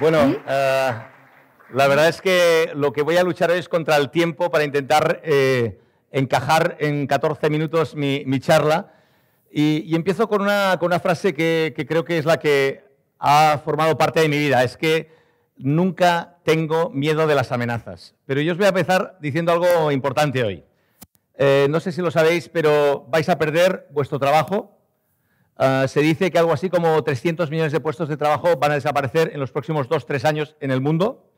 Bueno, eh, la verdad es que lo que voy a luchar es contra el tiempo para intentar eh, encajar en 14 minutos mi, charla. Y, empiezo con una, con una frase que, creo que es la que ha formado parte de mi vida. Es que nunca tengo miedo de las amenazas. Pero yo os voy a empezar diciendo algo importante hoy. Eh, no sé si lo sabéis, pero vais a perder vuestro trabajo, Ah, se dice que algo así como 300 millones de puestos de trabajo van a desaparecer en los próximos 2 tres años en el mundo.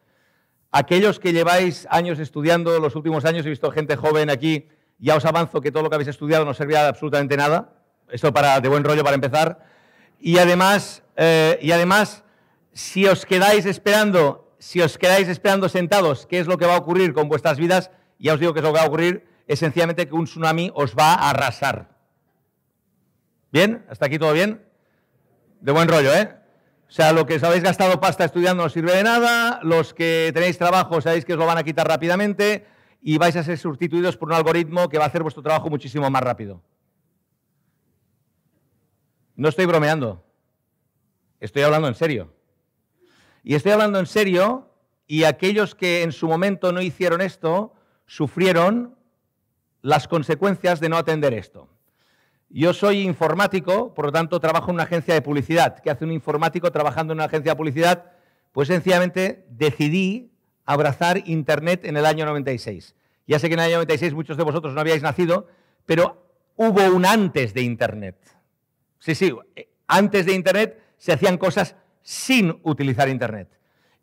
Aquellos que lleváis años estudiando, los últimos años he visto gente joven aquí, ya os avanzo que todo lo que habéis estudiado no servirá de absolutamente nada. Esto para, de buen rollo para empezar. Y además, eh, y además, si os quedáis esperando, si os quedáis esperando sentados, qué es lo que va a ocurrir con vuestras vidas, ya os digo que es lo que va a ocurrir, esencialmente que un tsunami os va a arrasar. ¿Bien? ¿Hasta aquí todo bien? De buen rollo, ¿eh? O sea, lo que os habéis gastado pasta estudiando no sirve de nada, los que tenéis trabajo sabéis que os lo van a quitar rápidamente y vais a ser sustituidos por un algoritmo que va a hacer vuestro trabajo muchísimo más rápido. No estoy bromeando, estoy hablando en serio. Y estoy hablando en serio y aquellos que en su momento no hicieron esto sufrieron las consecuencias de no atender esto. Yo soy informático, por lo tanto trabajo en una agencia de publicidad. ¿Qué hace un informático trabajando en una agencia de publicidad? Pues sencillamente decidí abrazar Internet en el año 96. Ya sé que en el año 96 muchos de vosotros no habíais nacido, pero hubo un antes de Internet. Sí, sí, eh, antes de Internet se hacían cosas sin utilizar Internet.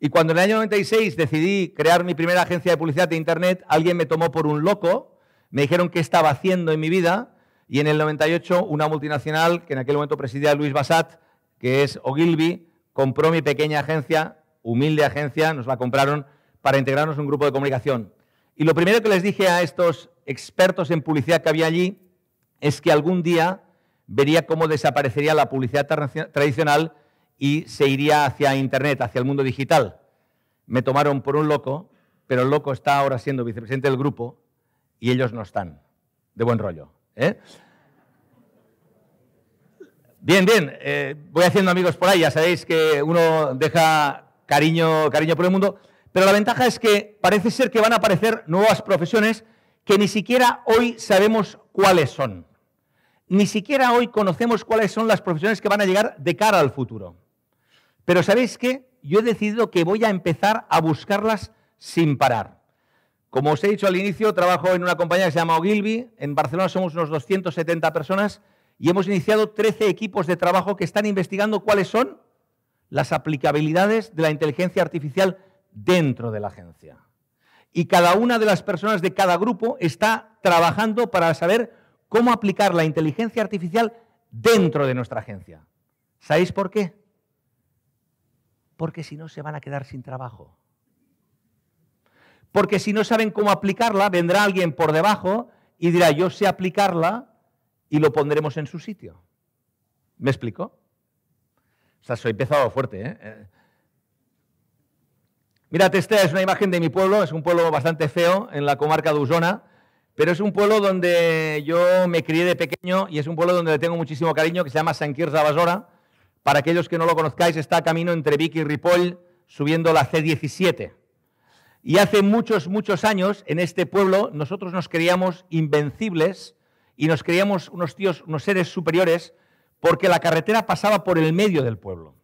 Y cuando en el año 96 decidí crear mi primera agencia de publicidad de Internet, alguien me tomó por un loco, me dijeron qué estaba haciendo en mi vida y en el 98, una multinacional que en aquel momento presidía Luis Bassat, que es Ogilvy, compró mi pequeña agencia, humilde agencia, nos la compraron para integrarnos en un grupo de comunicación. Y lo primero que les dije a estos expertos en publicidad que había allí es que algún día vería cómo desaparecería la publicidad tradicional y se iría hacia Internet, hacia el mundo digital. Me tomaron por un loco, pero el loco está ahora siendo vicepresidente del grupo y ellos no están. De buen rollo. ¿Eh? Bien, bien, eh, voy haciendo amigos por ahí, ya sabéis que uno deja cariño, cariño por el mundo, pero la ventaja es que parece ser que van a aparecer nuevas profesiones que ni siquiera hoy sabemos cuáles son. Ni siquiera hoy conocemos cuáles son las profesiones que van a llegar de cara al futuro. Pero ¿sabéis qué? Yo he decidido que voy a empezar a buscarlas sin parar. Como os he dicho al inicio, trabajo en una compañía que se llama Ogilvy. En Barcelona somos unos 270 personas y hemos iniciado 13 equipos de trabajo que están investigando cuáles son las aplicabilidades de la inteligencia artificial dentro de la agencia. Y cada una de las personas de cada grupo está trabajando para saber cómo aplicar la inteligencia artificial dentro de nuestra agencia. ¿Sabéis por qué? Porque si no se van a quedar sin trabajo porque si no saben cómo aplicarla, vendrá alguien por debajo y dirá, yo sé aplicarla y lo pondremos en su sitio. ¿Me explico? O sea, soy pesado fuerte. ¿eh? eh. Mírate, esta es una imagen de mi pueblo, es un pueblo bastante feo en la comarca de Usona, pero es un pueblo donde yo me crié de pequeño y es un pueblo donde le tengo muchísimo cariño, que se llama San Quirze Basora. Para aquellos que no lo conozcáis, está a camino entre Vic y Ripoll, subiendo la C17. Y hace muchos, muchos años, en este pueblo, nosotros nos creíamos invencibles y nos creíamos unos tíos, unos seres superiores, porque la carretera pasaba por el medio del pueblo.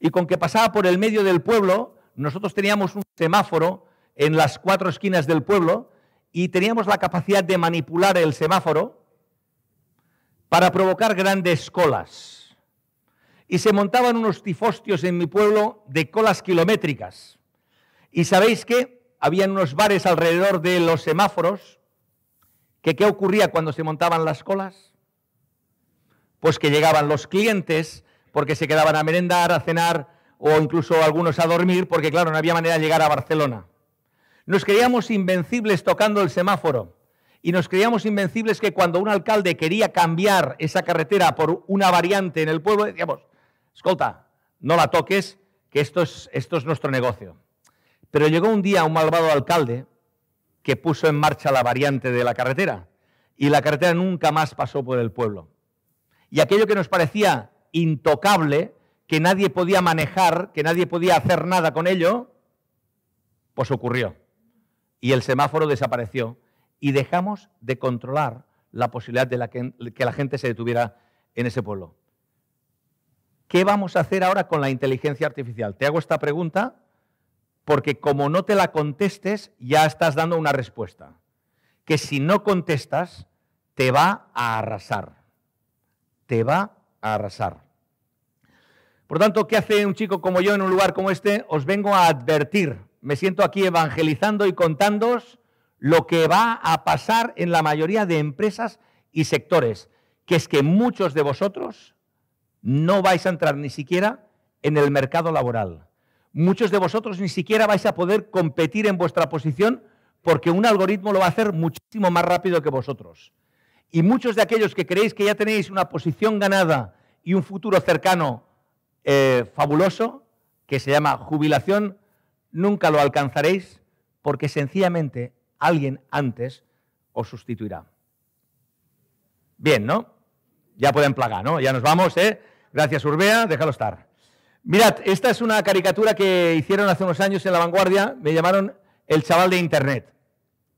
Y con que pasaba por el medio del pueblo, nosotros teníamos un semáforo en las cuatro esquinas del pueblo y teníamos la capacidad de manipular el semáforo para provocar grandes colas. Y se montaban unos tifostios en mi pueblo de colas kilométricas. Y sabéis que habían unos bares alrededor de los semáforos, que qué ocurría cuando se montaban las colas? Pues que llegaban los clientes porque se quedaban a merendar, a cenar o incluso algunos a dormir, porque claro, no había manera de llegar a Barcelona. Nos creíamos invencibles tocando el semáforo y nos creíamos invencibles que cuando un alcalde quería cambiar esa carretera por una variante en el pueblo, decíamos, escolta, no la toques, que esto es, esto es nuestro negocio. Pero llegó un día un malvado alcalde que puso en marcha la variante de la carretera y la carretera nunca más pasó por el pueblo. Y aquello que nos parecía intocable, que nadie podía manejar, que nadie podía hacer nada con ello, pues ocurrió. Y el semáforo desapareció y dejamos de controlar la posibilidad de que la gente se detuviera en ese pueblo. ¿Qué vamos a hacer ahora con la inteligencia artificial? Te hago esta pregunta porque como no te la contestes, ya estás dando una respuesta. Que si no contestas, te va a arrasar. Te va a arrasar. Por tanto, ¿qué hace un chico como yo en un lugar como este? Os vengo a advertir. Me siento aquí evangelizando y contándoos lo que va a pasar en la mayoría de empresas y sectores, que es que muchos de vosotros no vais a entrar ni siquiera en el mercado laboral Muchos de vosotros ni siquiera vais a poder competir en vuestra posición porque un algoritmo lo va a hacer muchísimo más rápido que vosotros. Y muchos de aquellos que creéis que ya tenéis una posición ganada y un futuro cercano eh, fabuloso, que se llama jubilación, nunca lo alcanzaréis porque sencillamente alguien antes os sustituirá. Bien, ¿no? Ya pueden plagar, ¿no? Ya nos vamos, ¿eh? Gracias, Urbea, déjalo estar. Mirad, esta es una caricatura que hicieron hace unos años en La Vanguardia, me llamaron el chaval de Internet.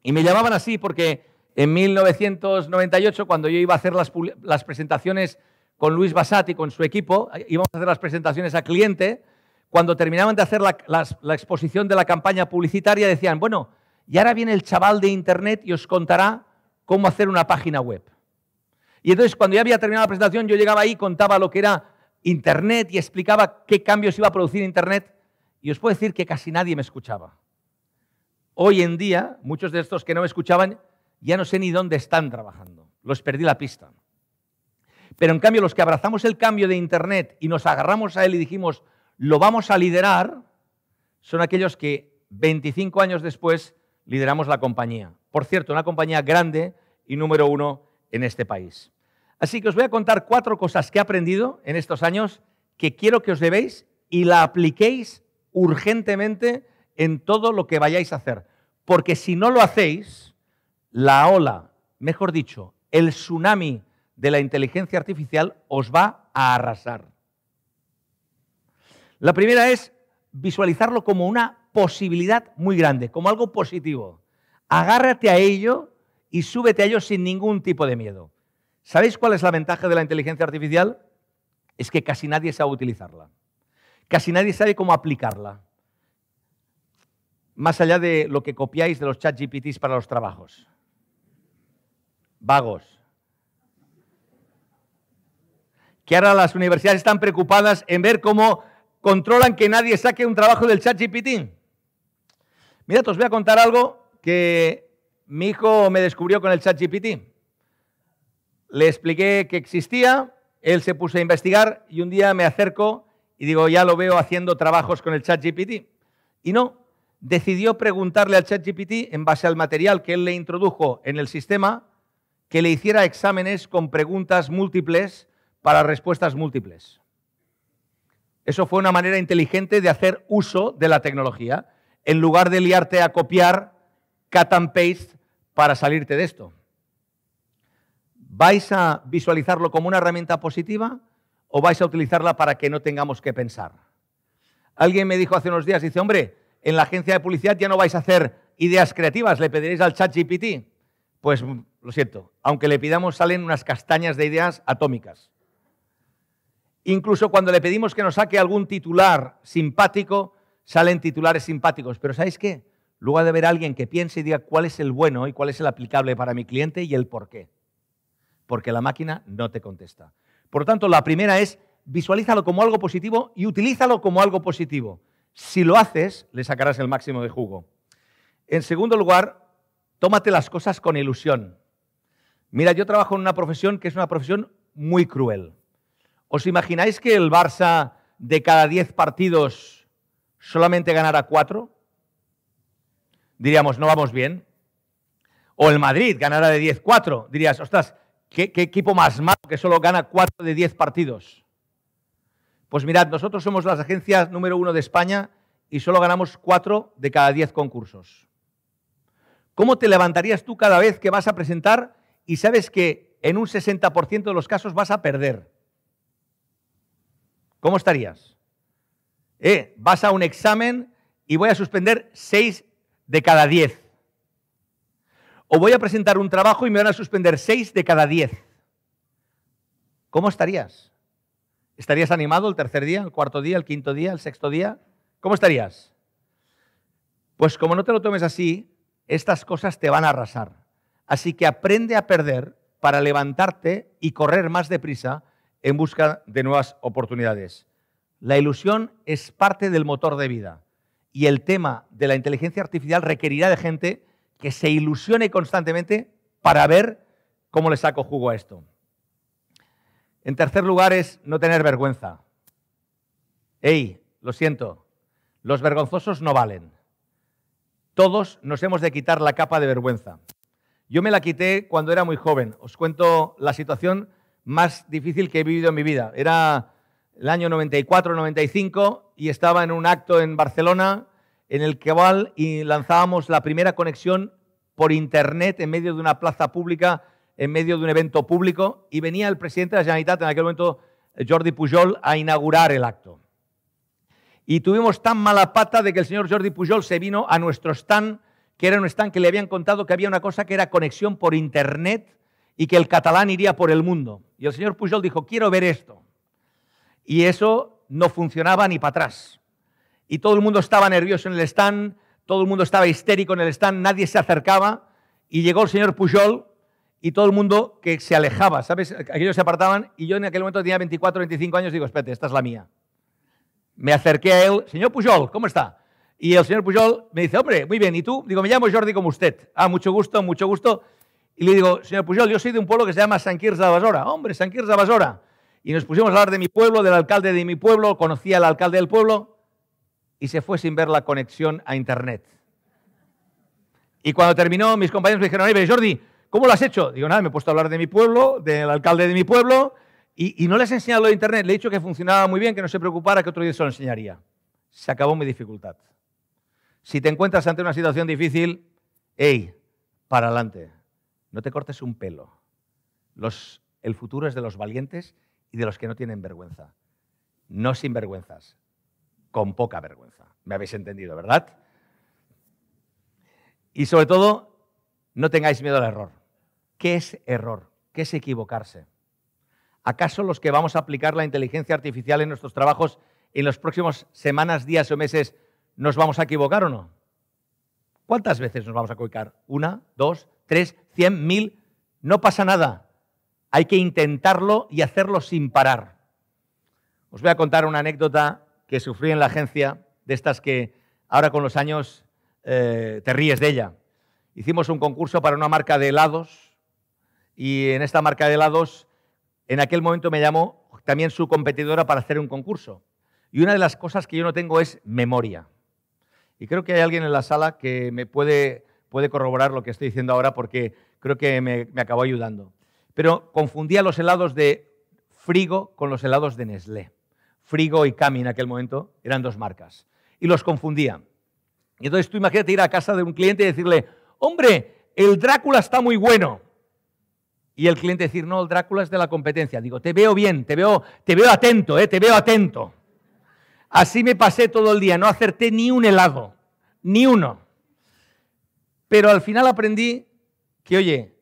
Y me llamaban así porque en 1998, cuando yo iba a hacer las, presentaciones con Luis y con su equipo, eh, íbamos a hacer las presentaciones a cliente, cuando terminaban de hacer la, la exposición de la campaña publicitaria, decían, bueno, y ahora viene el chaval de Internet y os contará cómo hacer una página web. Y entonces, cuando ya había terminado la presentación, yo llegaba ahí, contaba lo que era Internet y explicaba qué cambios iba a producir Internet y os puedo decir que casi nadie me escuchaba. Hoy en día, muchos de estos que no me escuchaban ya no sé ni dónde están trabajando. Los perdí la pista. Pero en cambio, los que abrazamos el cambio de Internet y nos agarramos a él y dijimos, lo vamos a liderar, son aquellos que 25 años después lideramos la compañía. Por cierto, una compañía grande y número uno en este país. Así que os voy a contar cuatro cosas que he aprendido en estos años que quiero que os debéis y la apliquéis urgentemente en todo lo que vayáis a hacer. Porque si no lo hacéis, la ola, mejor dicho, el tsunami de la inteligencia artificial os va a arrasar. La primera es visualizarlo como una posibilidad muy grande, como algo positivo. Agárrate a ello y súbete a ello sin ningún tipo de miedo. ¿Sabéis cuál es la ventaja de la inteligencia artificial? Es que casi nadie sabe utilizarla. Casi nadie sabe cómo aplicarla. Más allá de lo que copiáis de los chat GPTs para los trabajos. Vagos. Que ahora las universidades están preocupadas en ver cómo controlan que nadie saque un trabajo del chat GPT. Mirad, os voy a contar algo que mi hijo me descubrió con el chat GPT. Le expliqué que existía, él se puso a investigar y un día me acerco y digo, ya lo veo haciendo trabajos con el ChatGPT. Y no, decidió preguntarle al ChatGPT, en base al material que él le introdujo en el sistema, que le hiciera exámenes con preguntas múltiples para respuestas múltiples. Eso fue una manera inteligente de hacer uso de la tecnología, en lugar de liarte a copiar, cut and paste, para salirte de esto. ¿Vais a visualizarlo como una herramienta positiva o vais a utilizarla para que no tengamos que pensar? Alguien me dijo hace unos días, dice, hombre, en la agencia de publicidad ya no vais a hacer ideas creativas, le pediréis al chat GPT. Pues mm, lo siento, aunque le pidamos salen unas castañas de ideas atómicas. Incluso cuando le pedimos que nos saque algún titular simpático, salen titulares simpáticos. Pero ¿sabéis qué? Luego de haber alguien que piense y diga cuál es el bueno y cuál es el aplicable para mi cliente y el por qué porque la máquina no te contesta. Por lo tanto, la primera es visualízalo como algo positivo y utilízalo como algo positivo. Si lo haces, le sacarás el máximo de jugo. En segundo lugar, tómate las cosas con ilusión. Mira, yo trabajo en una profesión que es una profesión muy cruel. ¿Os imagináis que el Barça de cada 10 partidos solamente ganara 4? Diríamos, no vamos bien. O el Madrid ganara de 10-4. Dirías, ostras, ¿Qué, equipo más malo que solo gana 4 de 10 partidos? Pues mirad, nosotros somos las agencias número uno de España y solo ganamos 4 de cada 10 concursos. ¿Cómo te levantarías tú cada vez que vas a presentar y sabes que en un 60% de los casos vas a perder? ¿Cómo estarías? Eh, vas a un examen y voy a suspender 6 de cada 10 o voy a presentar un trabajo y me van a suspender seis de cada diez. ¿Cómo estarías? ¿Estarías animado el tercer día, el cuarto día, el quinto día, el sexto día? ¿Cómo estarías? Pues como no te lo tomes así, estas cosas te van a arrasar. Así que aprende a perder para levantarte y correr más deprisa en busca de nuevas oportunidades. La ilusión es parte del motor de vida y el tema de la inteligencia artificial requerirá de gente que se ilusione constantemente para ver cómo le saco jugo a esto. En tercer lugar es no tener vergüenza. Ey, lo siento, los vergonzosos no valen. Todos nos hemos de quitar la capa de vergüenza. Yo me la quité cuando era muy joven. Os cuento la situación más difícil que he vivido en mi vida. Era el año 94-95 y estaba en un acto en Barcelona en el que lanzábamos la primera conexión por internet en medio de una plaza pública, en medio de un evento público, y venía el presidente de la Generalitat, en aquel momento eh, Jordi Pujol, a inaugurar el acto. Y tuvimos tan mala pata de que el señor Jordi Pujol se vino a nuestro stand, que era un stand que le habían contado que había una cosa que era conexión por internet y que el catalán iría por el mundo. Y el señor Pujol dijo, quiero ver esto. Y eso no funcionaba ni para atrás y todo el mundo estaba nervioso en el stand, todo el mundo estaba histérico en el stand, nadie se acercaba y llegó el señor Pujol y todo el mundo que se alejaba, ¿sabes? Aquellos se apartaban y yo en aquel momento tenía 24, 25 años y digo, espérate, esta es la mía. Me acerqué a él, señor Pujol, ¿cómo está? Y el señor Pujol me dice, hombre, muy bien, ¿y tú? Digo, me llamo Jordi como usted. Ah, mucho gusto, mucho gusto. Y le digo, señor Pujol, yo soy de un pueblo que se llama San Quirze de Basora. Hombre, San Quirze de Basora. Y nos pusimos a hablar de mi pueblo, del alcalde de mi pueblo, conocía al alcalde del pueblo y se fue sin ver la conexión a Internet. Y cuando terminó, mis compañeros me dijeron, hey, Jordi, ¿cómo lo has hecho? Digo, nada, me he puesto a hablar de mi pueblo, del alcalde de mi pueblo, y, no les he enseñado lo de Internet. Le he dicho que funcionaba muy bien, que no se preocupara, que otro día se lo enseñaría. Se acabó mi dificultad. Si te encuentras ante una situación difícil, hey, para adelante. No te cortes un pelo. el futuro es de los valientes y de los que no tienen vergüenza. No sin vergüenzas con poca vergüenza. ¿Me habéis entendido, verdad? Y sobre todo, no tengáis miedo al error. ¿Qué es error? ¿Qué es equivocarse? ¿Acaso los que vamos a aplicar la inteligencia artificial en nuestros trabajos en los próximos semanas, días o meses nos vamos a equivocar o no? ¿Cuántas veces nos vamos a equivocar? ¿Una, dos, tres, cien, mil? No pasa nada. Hay que intentarlo y hacerlo sin parar. Os voy a contar una anécdota que sufrí en la agencia, de estas que ahora con los años eh, te ríes de ella. Hicimos un concurso para una marca de helados y en esta marca de helados en aquel momento me llamó también su competidora para hacer un concurso. Y una de las cosas que yo no tengo es memoria. Y creo que hay alguien en la sala que me puede, puede corroborar lo que estoy diciendo ahora porque creo que me, me acabó ayudando. Pero confundía los helados de frigo con los helados de Nestlé. Frigo y Cami en aquel momento eran dos marcas. Y los confundían. Y entonces tú imagínate ir a casa de un cliente y decirle, hombre, el Drácula está muy bueno. Y el cliente decir, no, el Drácula es de la competencia. Digo, te veo bien, te veo, te veo atento, eh, te veo atento. Así me pasé todo el día, no acerté ni un helado, ni uno. Pero al final aprendí que, oye,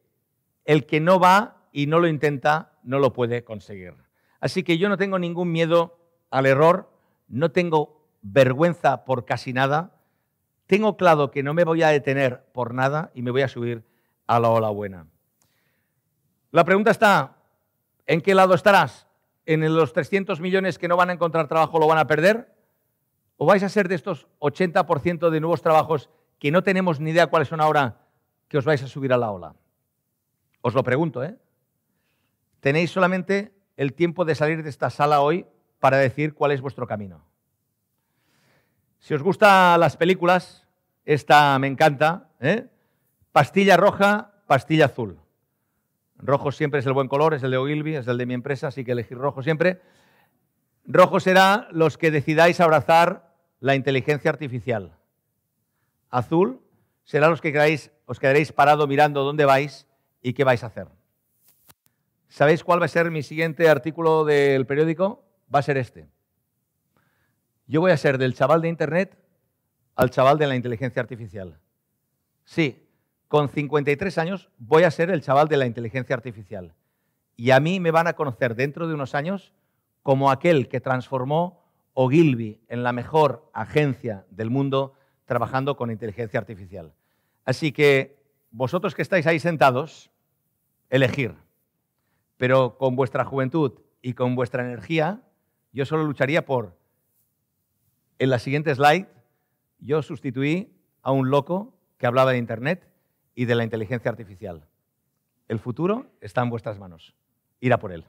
el que no va y no lo intenta, no lo puede conseguir. Así que yo no tengo ningún miedo al error, no tengo vergüenza por casi nada, tengo claro que no me voy a detener por nada y me voy a subir a la ola buena. La pregunta está, ¿en qué lado estarás? ¿En los 300 millones que no van a encontrar trabajo lo van a perder? ¿O vais a ser de estos 80% de nuevos trabajos que no tenemos ni idea cuáles son ahora que os vais a subir a la ola? Os lo pregunto, ¿eh? Tenéis solamente el tiempo de salir de esta sala hoy para decir cuál es vuestro camino. Si os gustan las películas, esta me encanta, ¿eh? pastilla roja, pastilla azul. Rojo siempre es el buen color, es el de Ogilvy, es el de mi empresa, así que elegir rojo siempre. Rojo será los que decidáis abrazar la inteligencia artificial. Azul será los que os quedaréis parado mirando dónde vais y qué vais a hacer. ¿Sabéis cuál va a ser mi siguiente artículo del periódico? va a ser este. Yo voy a ser del chaval de Internet al chaval de la inteligencia artificial. Sí, con 53 años voy a ser el chaval de la inteligencia artificial. Y a mí me van a conocer dentro de unos años como aquel que transformó Ogilvy en la mejor agencia del mundo trabajando con inteligencia artificial. Así que vosotros que estáis ahí sentados, elegir. Pero con vuestra juventud y con vuestra energía, yo solo lucharía por... En la siguiente slide, yo sustituí a un loco que hablaba de Internet y de la inteligencia artificial. El futuro está en vuestras manos. Irá por él.